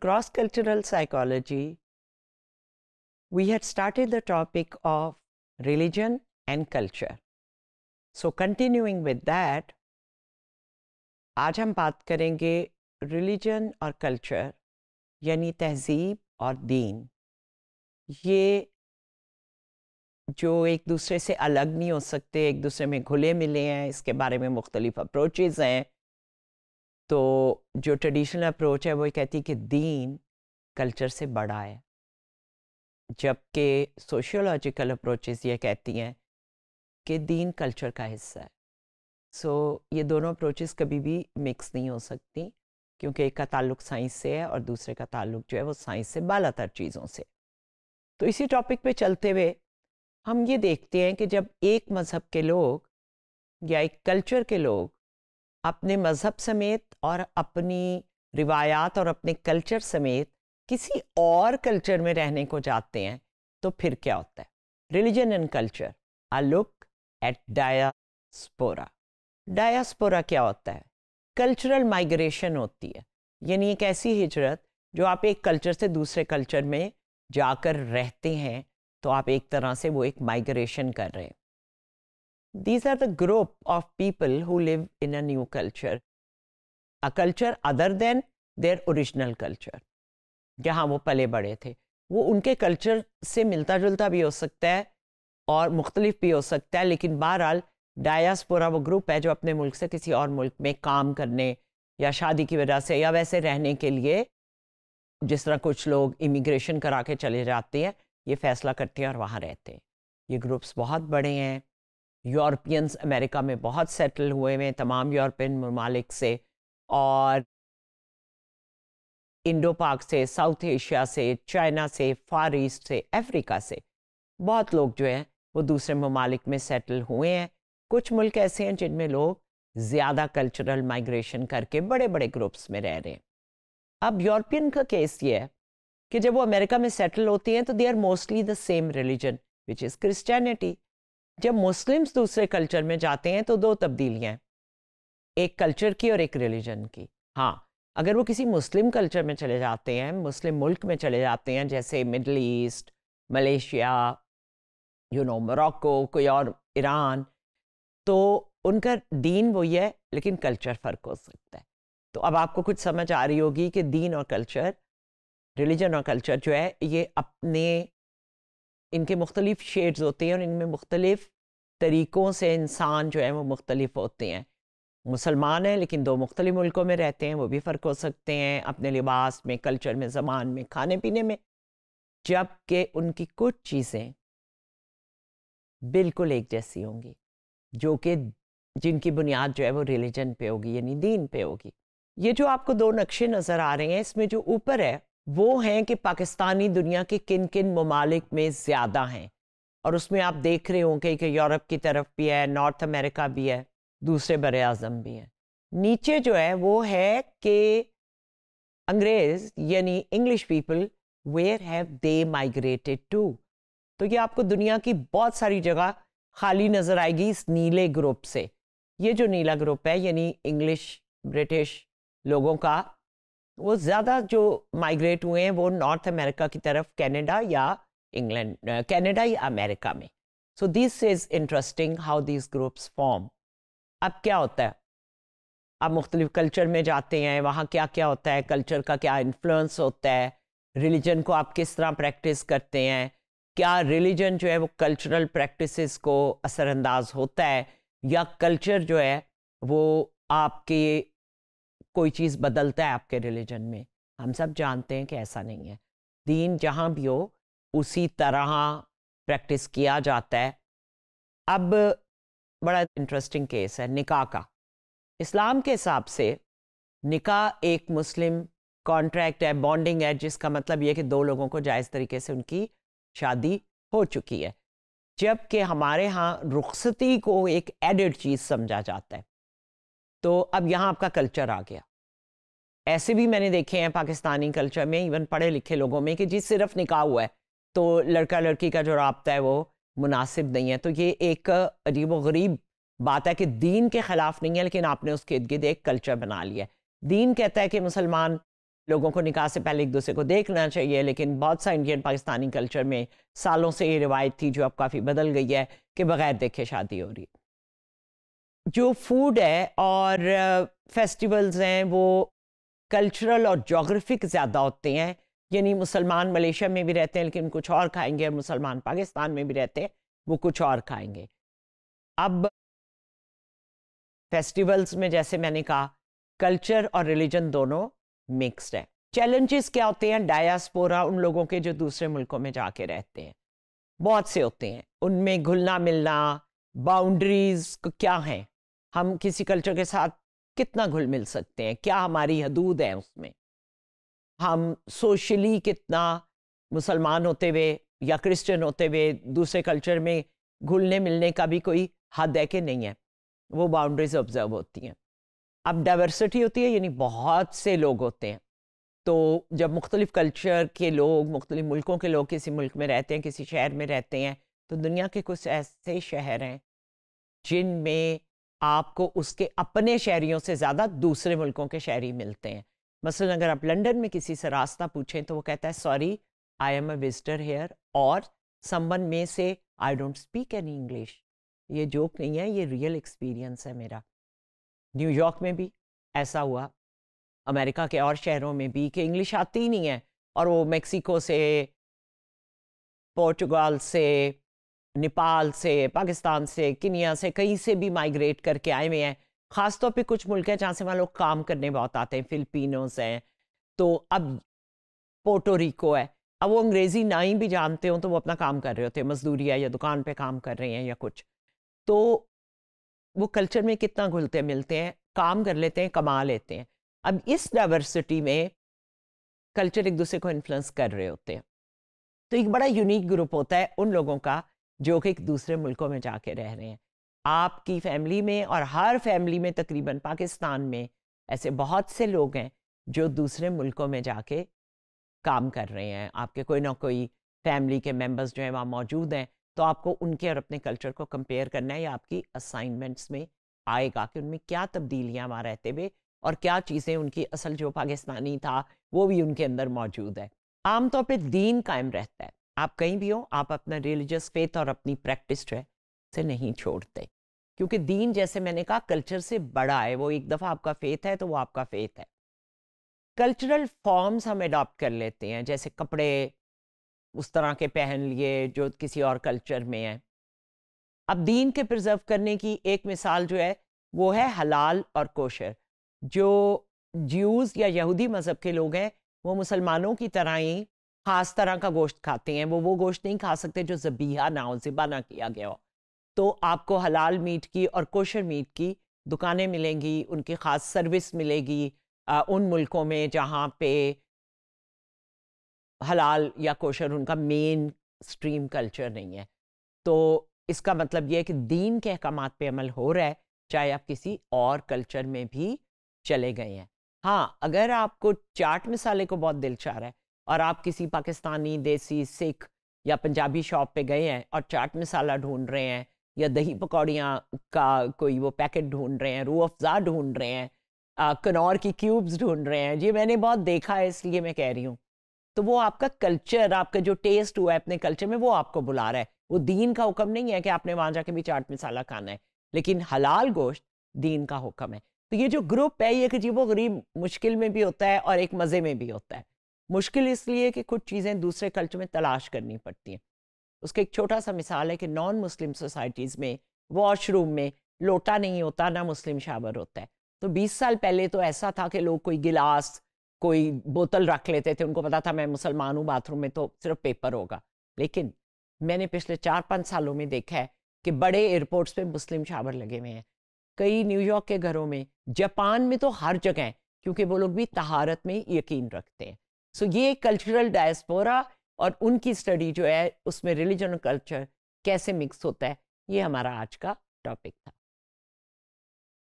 cross cultural psychology, we had started the topic of religion and culture. So, continuing with that, आज हम बात करेंगे religion और culture यानी तहजीब और दीन ये जो एक दूसरे से अलग नहीं हो सकते एक दूसरे में घुले मिले हैं इसके बारे में मुख्तलिफ अप्रोचेज़ हैं तो जो ट्रेडिशनल अप्रोच है वो ये कहती है कि दीन कल्चर से बड़ा है जबकि सोशियोलॉजिकल अप्रोचेस ये कहती हैं कि दीन कल्चर का हिस्सा है सो so, ये दोनों अप्रोचेस कभी भी मिक्स नहीं हो सकती क्योंकि एक का ताल्लुक साइंस से है और दूसरे का ताल्लुक जो है वो साइंस से बालातर चीज़ों से तो इसी टॉपिक पे चलते हुए हम ये देखते हैं कि जब एक मज़हब के लोग या एक कल्चर के लोग अपने मज़हब समेत और अपनी रिवायात और अपने कल्चर समेत किसी और कल्चर में रहने को जाते हैं तो फिर क्या होता है religion and culture a look at diaspora diaspora क्या होता है कल्चरल माइग्रेशन होती है यानी एक ऐसी हिजरत जो आप एक कल्चर से दूसरे कल्चर में जाकर रहते हैं तो आप एक तरह से वो एक माइग्रेशन कर रहे हैं these are the group of people who live in a new culture, a culture other than their original culture, जहाँ वो पले बड़े थे वो उनके कल्चर से मिलता जुलता भी हो सकता है और मुख्तलिफ भी हो सकता है लेकिन बहरहाल डायासपोरा वो ग्रुप है जो अपने मुल्क से किसी और मुल्क में काम करने या शादी की वजह से या वैसे रहने के लिए जिस तरह कुछ लोग इमिग्रेशन करा के चले जाते हैं ये फैसला करते हैं और वहाँ रहते हैं ये ग्रुप्स बहुत बड़े हैं यूरोपियंस अमेरिका में बहुत सेटल हुए हुए हैं तमाम यूरोपियन ममालिक से और इंडो पाक से साउथ एशिया से चाइना से फार ईस्ट से अफ्रीका से बहुत लोग जो हैं वो दूसरे ममालिक में सेटल हुए हैं कुछ मुल्क ऐसे हैं जिनमें लोग ज़्यादा कल्चरल माइग्रेशन करके बड़े बड़े ग्रुप्स में रह रहे हैं अब यूरोपियन का केस ये है कि जब वो अमेरिका में सेटल होती हैं तो they are mostly the same religion which is Christianity जब मुस्लिम्स दूसरे कल्चर में जाते हैं तो दो तब्दीलियाँ एक कल्चर की और एक रिलीजन की हाँ अगर वो किसी मुस्लिम कल्चर में चले जाते हैं मुस्लिम मुल्क में चले जाते हैं जैसे Middle East Malaysia you know Morocco कोई और ईरान तो उनका दीन वही है लेकिन कल्चर फ़र्क हो सकता है तो अब आपको कुछ समझ आ रही होगी कि दीन और कल्चर रिलीजन और कल्चर जो है ये अपने इनके मुख्तलिफ़ शेड्स होते हैं और इनमें मुख्तलिफ़ तरीक़ों से इंसान जो है वो मुख्तलिफ होते हैं मुसलमान हैं लेकिन दो मुख्तलि मुल्कों में रहते हैं वो भी फ़र्क हो सकते हैं अपने लिबास में कल्चर में ज़बान में खाने पीने में जबकि उनकी कुछ चीज़ें बिल्कुल एक जैसी होंगी जो कि जिनकी बुनियाद जो है वो रिलीजन पे होगी यानी दीन पे होगी ये जो आपको दो नक्शे नज़र आ रहे हैं इसमें जो ऊपर है वो हैं कि पाकिस्तानी दुनिया के किन किन ममालिक में ज़्यादा हैं और उसमें आप देख रहे होंगे कि यूरोप की तरफ भी है नॉर्थ अमेरिका भी है दूसरे बर अज़म भी हैं नीचे जो है वो है कि अंग्रेज़ यानी English people where have they migrated to तो ये आपको दुनिया की बहुत सारी जगह खाली नज़र आएगी इस नीले ग्रुप से ये जो नीला ग्रुप है यानी इंग्लिश ब्रिटिश लोगों का वो ज़्यादा जो माइग्रेट हुए हैं वो नॉर्थ अमेरिका की तरफ कैनेडा या इंग्लैंड कैनेडा या अमेरिका में so this is interesting how this groups form अब क्या होता है आप मुख्तलिफ कल्चर में जाते हैं वहाँ क्या क्या होता है कल्चर का क्या इन्फ्लुएंस होता है रिलीजन को आप किस तरह प्रैक्टिस करते हैं क्या रिलीजन जो है वो कल्चरल प्रैक्टिस को असरअंदाज होता है या कल्चर जो है वो आपके कोई चीज़ बदलता है आपके रिलीजन में हम सब जानते हैं कि ऐसा नहीं है दीन जहाँ भी हो उसी तरह प्रैक्टिस किया जाता है अब बड़ा इंटरेस्टिंग केस है निकाह का इस्लाम के हिसाब से निकाह एक मुस्लिम कॉन्ट्रैक्ट है बॉन्डिंग है जिसका मतलब यह कि दो लोगों को जायज़ तरीके से उनकी शादी हो चुकी है जबकि हमारे यहाँ रुखसती को एक एडेड चीज़ समझा जाता है तो अब यहाँ आपका कल्चर आ गया ऐसे भी मैंने देखे हैं पाकिस्तानी कल्चर में इवन पढ़े लिखे लोगों में कि जी सिर्फ निकाह हुआ है तो लड़का लड़की का जो रबता है वो मुनासिब नहीं है तो ये एक अजीब गरीब बात है कि दीन के ख़िलाफ़ नहीं है लेकिन आपने उसके इर्द गिर्द एक कल्चर बना लिया है दीन कहता है कि मुसलमान लोगों को निकाह से पहले एक दूसरे को देखना चाहिए लेकिन बहुत सा इंडियन पाकिस्तानी कल्चर में सालों से ये रिवायत थी जो अब काफ़ी बदल गई है कि बगैर देखे शादी हो रही है जो फूड है और फेस्टिवल्स uh, हैं वो कल्चरल और जोग्राफिक ज़्यादा होते हैं यानी मुसलमान मलेशिया में भी रहते हैं लेकिन कुछ और खाएंगे और मुसलमान पाकिस्तान में भी रहते हैं वो कुछ और खाएंगे अब फेस्टिवल्स में जैसे मैंने कहा कल्चर और रिलीजन दोनों मिक्स्ड है चैलेंजेस क्या होते हैं डायास्पोरा उन लोगों के जो दूसरे मुल्कों में जाके रहते हैं बहुत से होते हैं उनमें घुलना मिलना बाउंड्रीज क्या हैं हम किसी कल्चर के साथ कितना घुल मिल सकते हैं क्या हमारी हदूद है उसमें हम सोशली कितना मुसलमान होते हुए या क्रिश्चियन होते हुए दूसरे कल्चर में घुलने मिलने का भी कोई हद है कि नहीं है वो बाउंड्रीज ऑब्जर्व होती हैं अब डाइवर्सिटी होती है यानी बहुत से लोग होते हैं तो जब मुख्तलिफ़ कल्चर के लोग मुख्तलिफ़ मुल्कों के लोग किसी मुल्क में रहते हैं किसी शहर में रहते हैं तो दुनिया के कुछ ऐसे शहर हैं जिनमें आपको उसके अपने शहरियों से ज़्यादा दूसरे मुल्कों के शहरी मिलते हैं मसलन अगर आप लंदन में किसी से रास्ता पूछें तो वो कहता है sorry I am a visitor here और संबंध में से I don't speak any English ये जोक नहीं है ये रियल एक्सपीरियंस है मेरा न्यूयॉर्क में भी ऐसा हुआ अमेरिका के और शहरों में भी कि इंग्लिश आती ही नहीं है और वो मेक्सिको से पोर्टुगाल से नेपाल से पाकिस्तान से किनिया से कहीं से भी माइग्रेट करके आए हुए हैं ख़ासतौर पर कुछ मुल्क हैं जहाँ से वहाँ लोग काम करने बहुत आते हैं फिलिपिनोस हैं तो अब पोटोरिको है अब वो अंग्रेज़ी ना ही भी जानते हो तो वो अपना काम कर रहे होते हैं मजदूरी है या दुकान पे काम कर रहे हैं या कुछ तो वो कल्चर में कितना घुलते मिलते हैं काम कर लेते हैं कमा लेते हैं अब इस डाइवर्सिटी में कल्चर एक दूसरे को इन्फ्लुएंस कर रहे होते हैं तो एक बड़ा यूनिक ग्रुप होता है उन लोगों का जो कि दूसरे मुल्कों में जाके रह रहे हैं आपकी फैमिली में और हर फैमिली में तकरीबन पाकिस्तान में ऐसे बहुत से लोग हैं जो दूसरे मुल्कों में जाके काम कर रहे हैं आपके कोई ना कोई फैमिली के मेंबर्स जो हैं वहाँ मौजूद हैं तो आपको उनके और अपने कल्चर को कंपेयर करना है या आपकी असाइनमेंट्स में आएगा कि उनमें क्या तब्दीलियाँ वहाँ रहते हुए और क्या चीज़ें उनकी असल जो पाकिस्तानी था वो भी उनके अंदर मौजूद है आमतौर पर दीन कायम रहता है आप कहीं भी हो आप अपना रिलीजियस फेथ और अपनी प्रैक्टिस जो है से नहीं छोड़ते क्योंकि दीन जैसे मैंने कहा कल्चर से बड़ा है वो एक दफ़ा आपका फेथ है तो वो आपका फेथ है कल्चरल फॉर्म्स हम अडॉप्ट कर लेते हैं जैसे कपड़े उस तरह के पहन लिए जो किसी और कल्चर में है अब दीन के प्रिजर्व करने की एक मिसाल जो है वो है हलाल और कोशर जो ज्यूज़ या यहूदी मज़हब के लोग हैं वो मुसलमानों की तरह ही खास तरह का गोश्त खाते हैं वो वो गोश्त नहीं खा सकते जो जबीहा ना हो ज़िबा ना किया गया हो तो आपको हलाल मीट की और कोशर मीट की दुकानें मिलेंगी उनकी ख़ास सर्विस मिलेगी आ, उन मुल्कों में जहाँ पे हलाल या कोशर उनका मेन स्ट्रीम कल्चर नहीं है तो इसका मतलब यह है कि दीन के अहकाम पे अमल हो रहा है चाहे आप किसी और कल्चर में भी चले गए हैं हाँ अगर आपको चाट मसाले को बहुत दिल चाह रहा है और आप किसी पाकिस्तानी देसी सिख या पंजाबी शॉप पे गए हैं और चाट मसाला ढूंढ रहे हैं या दही पकौड़ियाँ का कोई वो पैकेट ढूंढ रहे हैं रू अफज़ा ढूंढ रहे हैं कनौर की क्यूब्स ढूंढ रहे हैं ये मैंने बहुत देखा है इसलिए मैं कह रही हूँ तो वो आपका कल्चर आपका जो टेस्ट हुआ है अपने कल्चर में वो आपको बुला रहा है वो दीन का हुक्म नहीं है कि आपने वहाँ जाके भी चाट मसाला खाना है लेकिन हलाल गोश्त दीन का हुक्म है तो ये जो ग्रुप है ये जी वो गरीब मुश्किल में भी होता है और एक मज़े में भी होता है मुश्किल इसलिए कि कुछ चीज़ें दूसरे कल्चर में तलाश करनी पड़ती हैं उसका एक छोटा सा मिसाल है कि नॉन मुस्लिम सोसाइटीज़ में वॉशरूम में लोटा नहीं होता ना मुस्लिम शावर होता है तो 20 साल पहले तो ऐसा था कि लोग कोई गिलास कोई बोतल रख लेते थे उनको पता था मैं मुसलमान हूँ बाथरूम में तो सिर्फ पेपर होगा लेकिन मैंने पिछले चार पाँच सालों में देखा है कि बड़े एयरपोर्ट्स पे मुस्लिम शावर लगे हुए हैं कई न्यूयॉर्क के घरों में जापान में तो हर जगह क्योंकि वो लोग भी तहारत में यकीन रखते हैं सो ये कल्चरल डायस्पोरा और उनकी स्टडी जो है उसमें रिलीजन और कल्चर कैसे मिक्स होता है ये हमारा आज का टॉपिक था